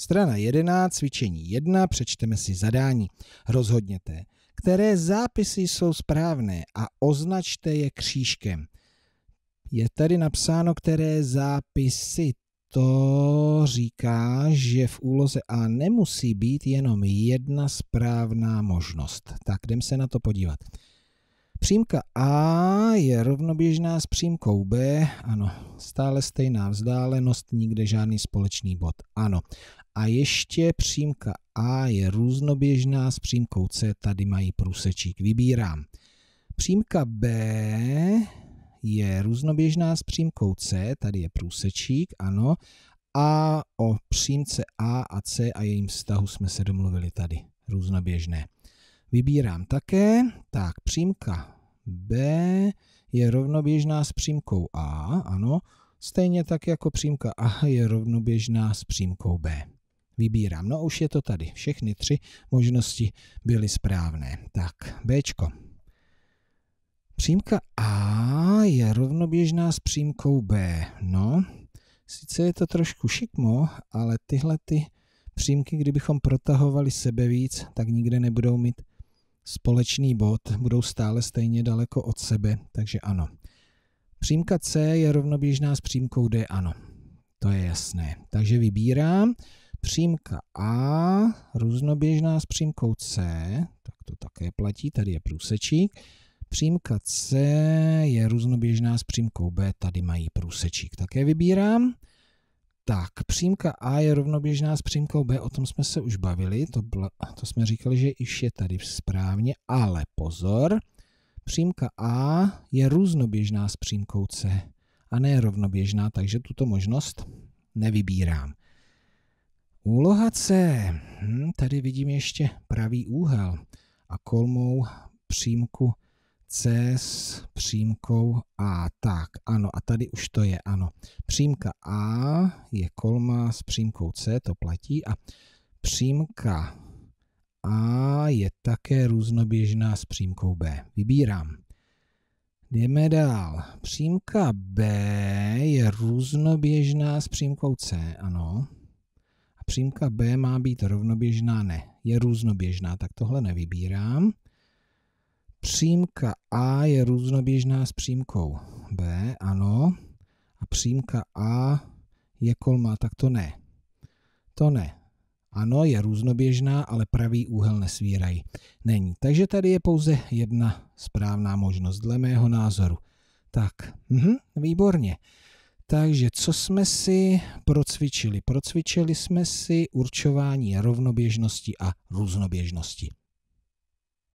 Strana 11, cvičení 1, přečteme si zadání. Rozhodněte, které zápisy jsou správné a označte je křížkem. Je tady napsáno, které zápisy. To říká, že v úloze A nemusí být jenom jedna správná možnost. Tak jdem se na to podívat. Přímka A je rovnoběžná s přímkou B, ano, stále stejná vzdálenost, nikde žádný společný bod, ano. A ještě přímka A je různoběžná s přímkou C, tady mají průsečík, vybírám. Přímka B je různoběžná s přímkou C, tady je průsečík, ano. A o přímce A a C a jejím vztahu jsme se domluvili tady, různoběžné. Vybírám také, tak přímka B je rovnoběžná s přímkou A, ano, stejně tak jako přímka A je rovnoběžná s přímkou B vybírám. No už je to tady. Všechny tři možnosti byly správné. Tak, B. Přímka A je rovnoběžná s přímkou B. No, sice je to trošku šikmo, ale tyhle ty přímky, kdybychom protahovali sebe víc, tak nikde nebudou mít společný bod, budou stále stejně daleko od sebe, takže ano. Přímka C je rovnoběžná s přímkou D, ano. To je jasné. Takže vybírám. Přímka A různoběžná s přímkou C, tak to také platí, tady je průsečík. Přímka C je různoběžná s přímkou B, tady mají průsečík, také vybírám. Tak, přímka A je rovnoběžná s přímkou B, o tom jsme se už bavili, to, bylo, to jsme říkali, že iž je tady správně, ale pozor, přímka A je různoběžná s přímkou C a ne rovnoběžná, takže tuto možnost nevybírám. Úloha C. Hm, tady vidím ještě pravý úhel a kolmou přímku C s přímkou A. Tak, ano, a tady už to je, ano. Přímka A je kolma s přímkou C, to platí. A přímka A je také různoběžná s přímkou B. Vybírám. Jdeme dál. Přímka B je různoběžná s přímkou C, ano přímka B má být rovnoběžná? Ne, je různoběžná, tak tohle nevybírám. Přímka A je různoběžná s přímkou B, ano. A přímka A je kolmá, tak to ne. To ne. Ano, je různoběžná, ale pravý úhel nesvírají. Není. Takže tady je pouze jedna správná možnost, dle mého názoru. Tak, mhm, výborně. Takže co jsme si procvičili? Procvičili jsme si určování rovnoběžnosti a různoběžnosti.